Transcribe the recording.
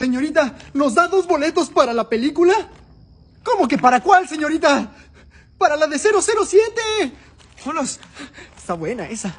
Señorita, ¿nos da dos boletos para la película? ¿Cómo que para cuál, señorita? ¡Para la de 007! los Está buena esa.